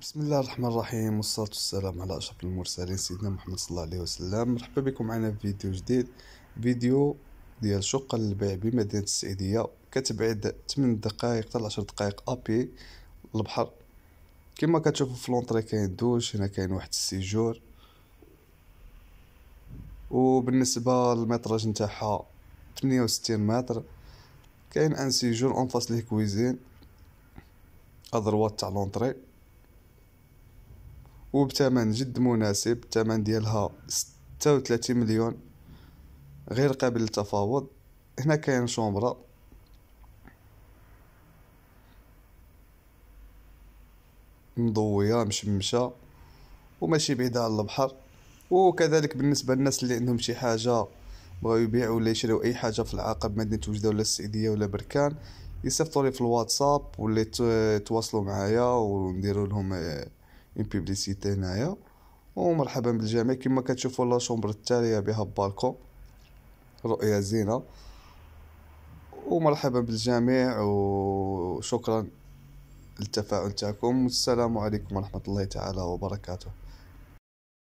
بسم الله الرحمن الرحيم والصلاة والسلام على أشرف المرسلين سيدنا محمد صلى الله عليه وسلم مرحبا بكم معنا في فيديو جديد فيديو ديال شقة للبيع بمدينة السعيدية كتبعد 8 دقائق حتى 10 دقائق أبي البحر كما كتشوفوا في لونطري كاين دوش هنا كاين واحد السيجور وبالنسبة للمتراج نتاعها 68 متر كاين ان سيجور اون فاس ليه كويزين ادروات تاع لونطري وبثمن جد مناسب الثمن ديالها ستة مليون غير قابل للتفاوض هنا كاين شومبرا مضويه مشمشه وماشي بعيده على البحر وكذلك بالنسبه للناس اللي عندهم شي حاجه بغاو يبيعوا ولا يشريو اي حاجه في العقب مدينه وجده ولا السعيديه ولا بركان يصيفطوا لي في الواتساب ولا يتواصلوا معايا ونديروا لهم آه، اون بوبليسيتي هنايا ومرحبا بالجميع كما كتشوفوا لا شومبر التاليه بها بالكون رؤيه زينه ومرحبا بالجميع وشكرا للتفاعل تاعكم والسلام عليكم ورحمه الله تعالى وبركاته